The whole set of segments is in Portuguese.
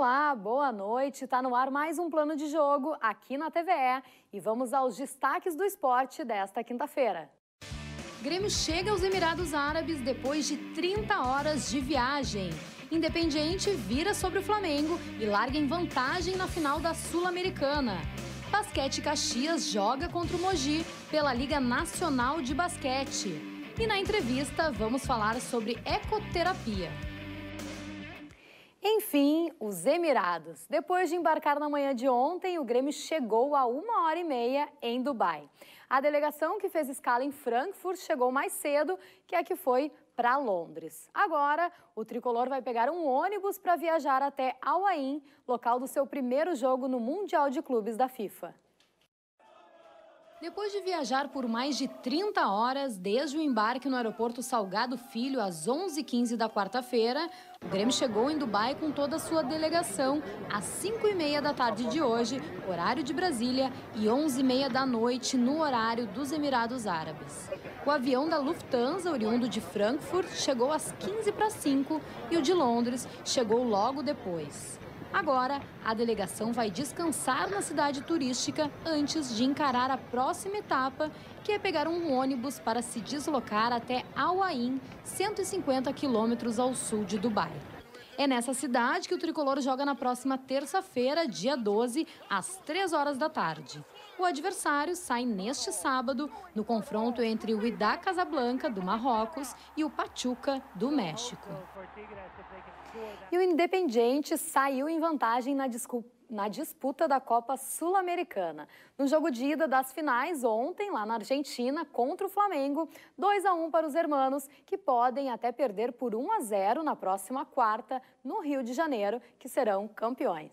Olá, boa noite. Está no ar mais um plano de jogo aqui na TVE e vamos aos destaques do esporte desta quinta-feira. Grêmio chega aos Emirados Árabes depois de 30 horas de viagem. Independiente vira sobre o Flamengo e larga em vantagem na final da Sul-Americana. Basquete Caxias joga contra o Mogi pela Liga Nacional de Basquete. E na entrevista vamos falar sobre ecoterapia. Enfim, os Emirados. Depois de embarcar na manhã de ontem, o Grêmio chegou a uma hora e meia em Dubai. A delegação que fez escala em Frankfurt chegou mais cedo, que é a que foi para Londres. Agora, o tricolor vai pegar um ônibus para viajar até Al Ain, local do seu primeiro jogo no Mundial de Clubes da FIFA. Depois de viajar por mais de 30 horas desde o embarque no aeroporto Salgado Filho às 11h15 da quarta-feira, o Grêmio chegou em Dubai com toda a sua delegação às 5h30 da tarde de hoje, horário de Brasília, e 11h30 da noite no horário dos Emirados Árabes. O avião da Lufthansa, oriundo de Frankfurt, chegou às 15 para 5 e o de Londres chegou logo depois. Agora, a delegação vai descansar na cidade turística antes de encarar a próxima etapa, que é pegar um ônibus para se deslocar até Al Ain, 150 quilômetros ao sul de Dubai. É nessa cidade que o tricolor joga na próxima terça-feira, dia 12, às 3 horas da tarde. O adversário sai neste sábado no confronto entre o Idá Casablanca, do Marrocos, e o Pachuca, do México. E o Independiente saiu em vantagem na, na disputa da Copa Sul-Americana. No jogo de ida das finais, ontem, lá na Argentina, contra o Flamengo, 2 a 1 para os hermanos, que podem até perder por 1 a 0 na próxima quarta, no Rio de Janeiro, que serão campeões.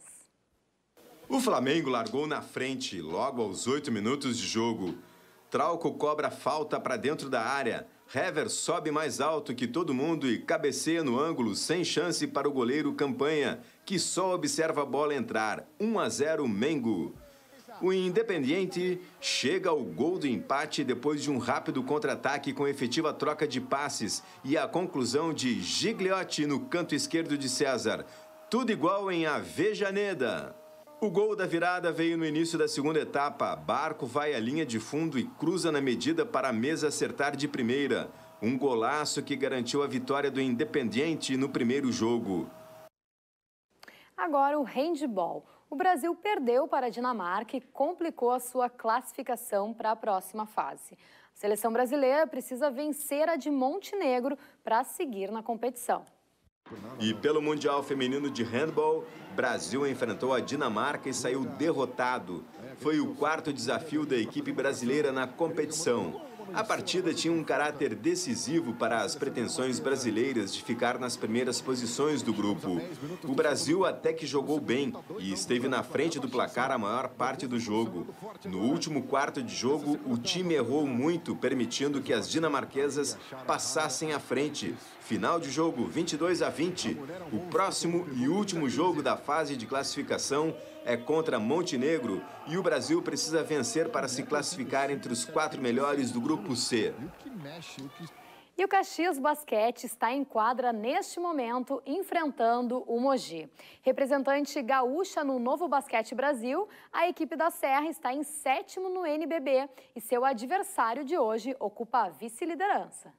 O Flamengo largou na frente logo aos 8 minutos de jogo. Trauco cobra falta para dentro da área. Hever sobe mais alto que todo mundo e cabeceia no ângulo sem chance para o goleiro Campanha, que só observa a bola entrar. 1 a 0 Mengo. O Independiente chega ao gol do empate depois de um rápido contra-ataque com efetiva troca de passes e a conclusão de Gigliotti no canto esquerdo de César. Tudo igual em Avejaneda. O gol da virada veio no início da segunda etapa. Barco vai à linha de fundo e cruza na medida para a mesa acertar de primeira. Um golaço que garantiu a vitória do Independiente no primeiro jogo. Agora o handball. O Brasil perdeu para a Dinamarca e complicou a sua classificação para a próxima fase. A seleção brasileira precisa vencer a de Montenegro para seguir na competição. E né? pelo Mundial Feminino de Handball, Brasil enfrentou a Dinamarca e saiu derrotado. É, Foi o quarto desafio da equipe brasileira na competição. A partida tinha um caráter decisivo para as pretensões brasileiras de ficar nas primeiras posições do grupo. O Brasil até que jogou bem e esteve na frente do placar a maior parte do jogo. No último quarto de jogo, o time errou muito, permitindo que as dinamarquesas passassem à frente. Final de jogo 22 a 20. O próximo e último jogo da fase de classificação é contra Montenegro e o Brasil precisa vencer para se classificar entre os quatro melhores do grupo C. E o Caxias Basquete está em quadra neste momento enfrentando o Mogi. Representante gaúcha no Novo Basquete Brasil, a equipe da Serra está em sétimo no NBB e seu adversário de hoje ocupa a vice-liderança.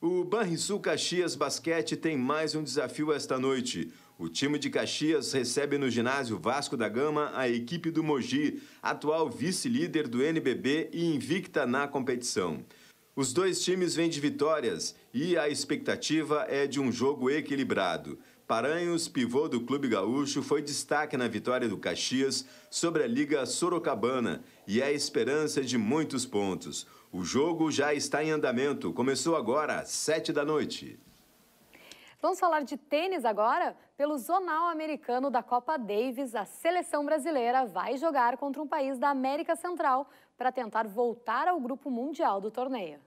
O Banrisul Caxias Basquete tem mais um desafio esta noite. O time de Caxias recebe no ginásio Vasco da Gama a equipe do Mogi, atual vice-líder do NBB e invicta na competição. Os dois times vêm de vitórias e a expectativa é de um jogo equilibrado. Paranhos, pivô do Clube Gaúcho, foi destaque na vitória do Caxias sobre a Liga Sorocabana e é esperança de muitos pontos. O jogo já está em andamento, começou agora às 7 da noite. Vamos falar de tênis agora? Pelo zonal americano da Copa Davis, a seleção brasileira vai jogar contra um país da América Central para tentar voltar ao grupo mundial do torneio.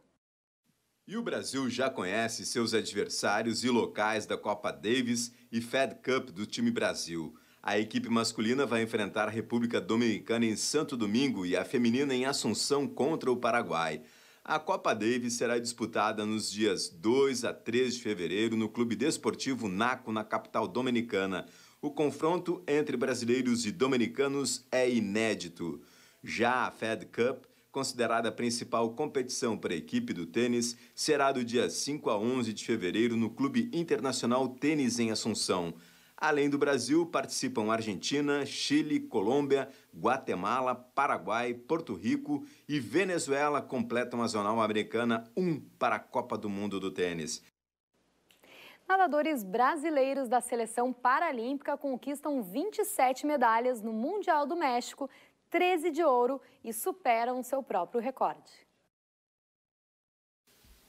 E o Brasil já conhece seus adversários e locais da Copa Davis e Fed Cup do time Brasil. A equipe masculina vai enfrentar a República Dominicana em Santo Domingo e a feminina em Assunção contra o Paraguai. A Copa Davis será disputada nos dias 2 a 3 de fevereiro no Clube Desportivo Naco, na capital dominicana. O confronto entre brasileiros e dominicanos é inédito. Já a Fed Cup, considerada a principal competição para a equipe do tênis, será do dia 5 a 11 de fevereiro no Clube Internacional Tênis em Assunção. Além do Brasil, participam Argentina, Chile, Colômbia, Guatemala, Paraguai, Porto Rico e Venezuela completam a zonal americana 1 para a Copa do Mundo do Tênis. Nadadores brasileiros da seleção paralímpica conquistam 27 medalhas no Mundial do México, 13 de ouro e superam seu próprio recorde.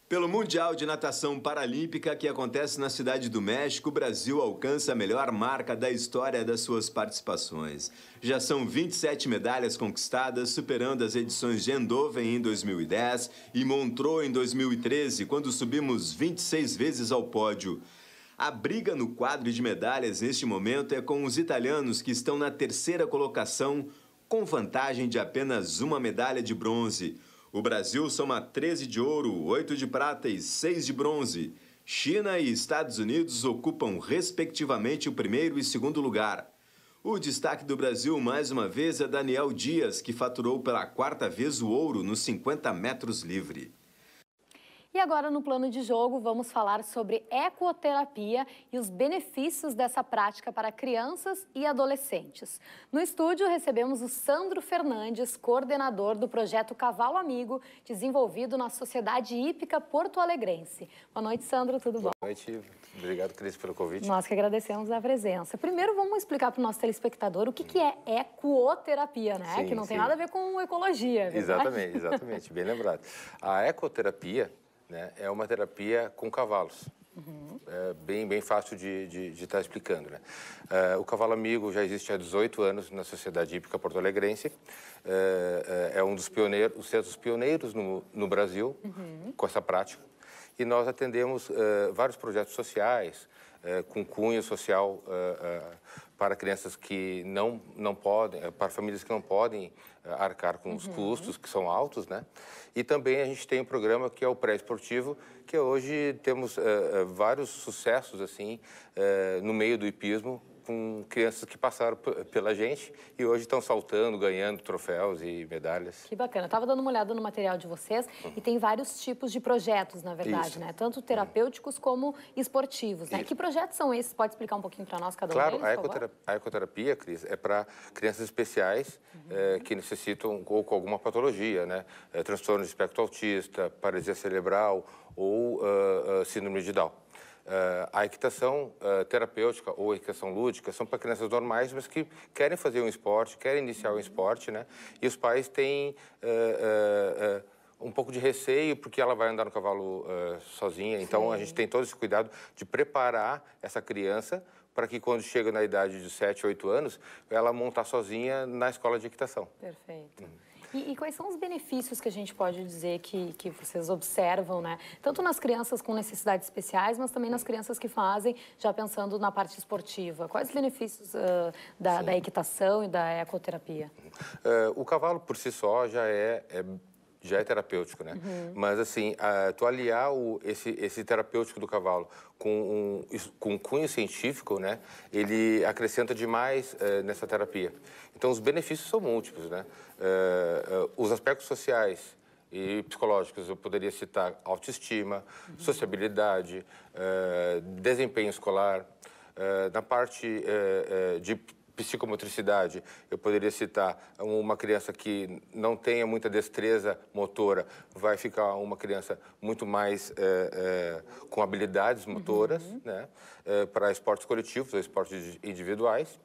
Pelo Mundial de Natação Paralímpica que acontece na Cidade do México, o Brasil alcança a melhor marca da história das suas participações. Já são 27 medalhas conquistadas, superando as edições de Eindhoven em 2010 e Montreux em 2013, quando subimos 26 vezes ao pódio. A briga no quadro de medalhas neste momento é com os italianos que estão na terceira colocação, com vantagem de apenas uma medalha de bronze. O Brasil soma 13 de ouro, 8 de prata e 6 de bronze. China e Estados Unidos ocupam, respectivamente, o primeiro e segundo lugar. O destaque do Brasil, mais uma vez, é Daniel Dias, que faturou pela quarta vez o ouro nos 50 metros livre. E agora, no plano de jogo, vamos falar sobre ecoterapia e os benefícios dessa prática para crianças e adolescentes. No estúdio, recebemos o Sandro Fernandes, coordenador do projeto Cavalo Amigo, desenvolvido na Sociedade Hípica Porto Alegrense. Boa noite, Sandro, tudo Boa bom? Boa noite, obrigado, Cris, pelo convite. Nós que agradecemos a presença. Primeiro, vamos explicar para o nosso telespectador o que, que é ecoterapia, né? Sim, que não sim. tem nada a ver com ecologia. É verdade? Exatamente, exatamente, bem lembrado. A ecoterapia né, é uma terapia com cavalos. Uhum. É bem, bem fácil de estar de, de tá explicando. Né? Uh, o Cavalo Amigo já existe há 18 anos na Sociedade Hípica Porto Alegrense. Uh, é, uh, é, é um dos pioneiros, um dos pioneiros no, no Brasil uhum. com essa prática e nós atendemos uh, vários projetos sociais, uh, com cunho social uh, para crianças que não, não podem, para famílias que não podem arcar com os uhum. custos, que são altos, né? E também a gente tem um programa que é o pré-esportivo, que hoje temos vários sucessos, assim, no meio do hipismo, com crianças que passaram pela gente e hoje estão saltando, ganhando troféus e medalhas. Que bacana. estava dando uma olhada no material de vocês uhum. e tem vários tipos de projetos, na verdade, Isso. né? Tanto terapêuticos uhum. como esportivos, né? Isso. Que projetos são esses? Pode explicar um pouquinho para nós cada claro, um deles, a, Claro, a ecoterapia, Cris, é para crianças especiais uhum. é, que necessitam ou com alguma patologia, né? É, transtorno de espectro autista, paralisia cerebral ou uh, uh, síndrome de Down. Ah, a equitação ah, terapêutica ou equitação lúdica são para crianças normais, mas que querem fazer um esporte, querem iniciar um esporte, né? E os pais têm ah, um pouco de receio, porque ela vai andar no cavalo uh, sozinha. Então, Sim. a gente tem todo esse cuidado de preparar essa criança para que, quando chega na idade de 7, 8 anos, ela montar sozinha na escola de equitação. Perfeito. Uhum. E, e, quais são os benefícios que a gente pode dizer que, que vocês observam, né? Tanto nas crianças com necessidades especiais, mas também nas crianças que fazem, já pensando na parte esportiva. Quais os benefícios uh, da, da, equitação e da ecoterapia? Uh, o cavalo, por si só, já é, é já é terapêutico, né? Uhum. Mas assim, a, tu aliar o, esse, esse terapêutico do cavalo com um, com cunho científico, né? Ele acrescenta demais uh, nessa terapia. Então, os benefícios são múltiplos, né? Uh, uh, os aspectos sociais e psicológicos, eu poderia citar autoestima, uhum. sociabilidade, desempenho escolar, na parte de psicomotricidade, eu poderia citar uma criança que não tenha muita destreza motora, vai ficar uma criança muito mais é, é, com habilidades motoras, uhum. né? É, para esportes coletivos ou esportes individuais.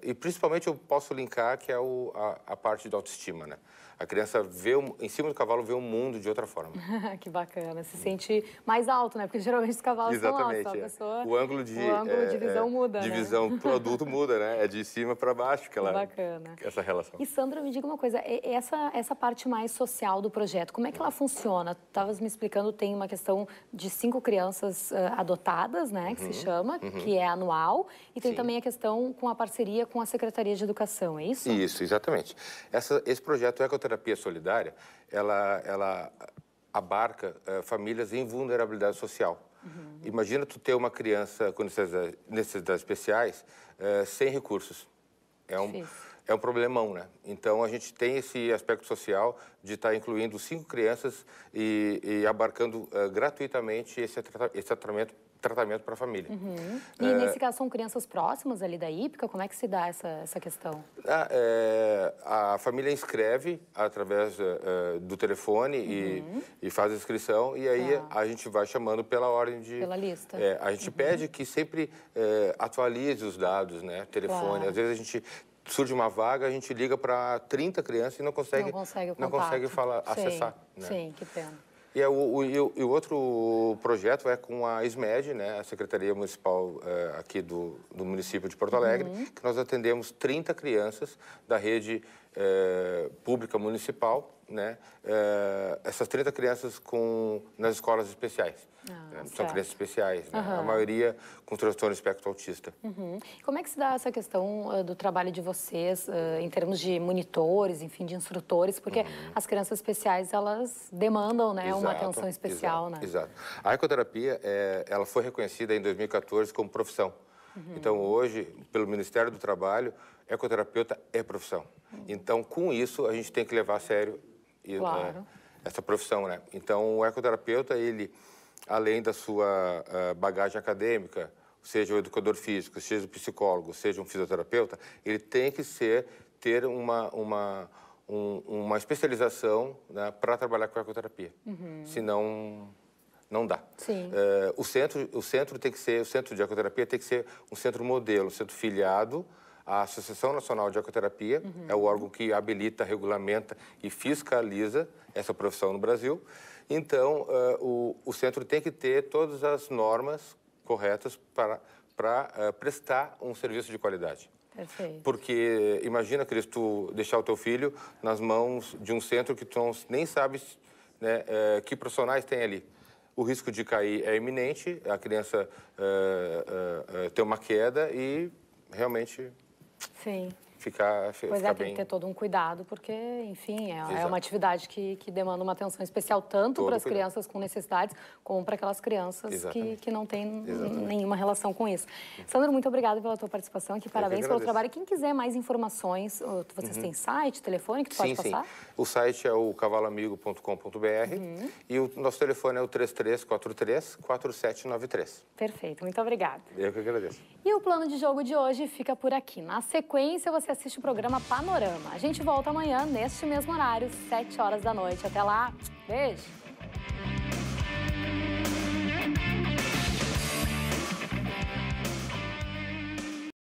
e principalmente eu posso linkar que é o, a, a parte da autoestima, né? A criança vê em cima do cavalo vê o mundo de outra forma. que bacana, se sente mais alto, né? Porque geralmente os cavalos Exatamente, são altos. É. Pessoa, o ângulo de o ângulo de é, visão é, muda. De né? visão o adulto muda, né? É de cima para baixo que ela Bacana. essa relação. E Sandra, me diga uma coisa, essa essa parte mais social do projeto, como é que ela funciona? Tu estavas me explicando, tem uma questão de cinco crianças uh, adotadas, né, que uhum, se chama, uhum. que é anual, e tem Sim. também a questão com a parceria com a Secretaria de Educação, é isso? Isso, exatamente. Essa, esse projeto Ecoterapia Solidária, ela ela abarca eh, famílias em vulnerabilidade social. Uhum. Imagina tu ter uma criança com necessidades especiais é, sem recursos. É um, é um problemão, né? Então, a gente tem esse aspecto social de estar tá incluindo cinco crianças e, e abarcando uh, gratuitamente esse, esse tratamento tratamento para a família. Uhum. E é, nesse caso, são crianças próximas ali da hípica? Como é que se dá essa, essa questão? A, ah, é, a família inscreve através é, é, do telefone uhum. e, e, faz a inscrição e aí tá. a gente vai chamando pela ordem de... Pela lista. É, a gente uhum. pede que sempre é, atualize os dados, né? Telefone. Claro. Às vezes a gente surge uma vaga, a gente liga para 30 crianças e não consegue, não consegue, não consegue falar, Sim. acessar. Né? Sim, que pena. E, é o, o, o, outro projeto é com a SMED, né, a Secretaria Municipal eh, aqui do, do município de Porto Alegre, uhum. que nós atendemos 30 crianças da rede é, pública municipal, né, é, essas 30 crianças com, nas escolas especiais. Ah, né, são crianças especiais, né, uhum. a maioria com transtorno espectro autista. Uhum. Como é que se dá essa questão uh, do trabalho de vocês uh, em termos de monitores, enfim, de instrutores? Porque uhum. as crianças especiais, elas demandam né, exato, uma atenção especial, exato, né? Exato. A ecoterapia, é, eh, ela foi reconhecida em 2014 como profissão. Uhum. Então, hoje, pelo Ministério do Trabalho, ecoterapeuta é profissão. Uhum. Então, com isso, a gente tem que levar a sério né, claro. né, essa profissão, né? Então, o ecoterapeuta, ele, além da sua uh, bagagem acadêmica, seja o educador físico, seja o psicólogo, seja um fisioterapeuta, ele tem que ser, ter uma, uma, um, uma especialização né, para trabalhar com ecoterapia. Uhum. Senão não dá. Sim. Uh, o, centro, o centro tem que ser, o centro de ecoterapia tem que ser um centro modelo, um centro filiado à Associação Nacional de Ecoterapia, uhum. é o órgão que habilita, regulamenta e fiscaliza essa profissão no Brasil. Então, uh, o, o centro tem que ter todas as normas corretas para, para uh, prestar um serviço de qualidade. Perfeito. Porque imagina, Cris, tu deixar o teu filho nas mãos de um centro que tu nem sabe né, que profissionais tem ali o risco de cair é iminente, a criança uh, eh, uh, eh, uh, eh, tem uma queda e realmente. Sim ficar, ficar Pois é, bem... tem que ter todo um cuidado, porque, enfim, é, é uma atividade que, que demanda uma atenção especial, tanto para as crianças com necessidades, como para aquelas crianças que, que não têm nenhuma relação com isso. Sandro, muito obrigada pela tua participação aqui, parabéns pelo trabalho. Quem quiser mais informações, vocês uhum. têm site, telefone que tu sim, pode passar? Sim, o site é o cavaloamigo.com.br uhum. e o nosso telefone é o 3343-4793. Perfeito, muito obrigada. Eu que agradeço. E o plano de jogo de hoje fica por aqui. Na sequência, você assiste o programa Panorama. A gente volta amanhã, neste mesmo horário, 7 horas da noite. Até lá, beijo!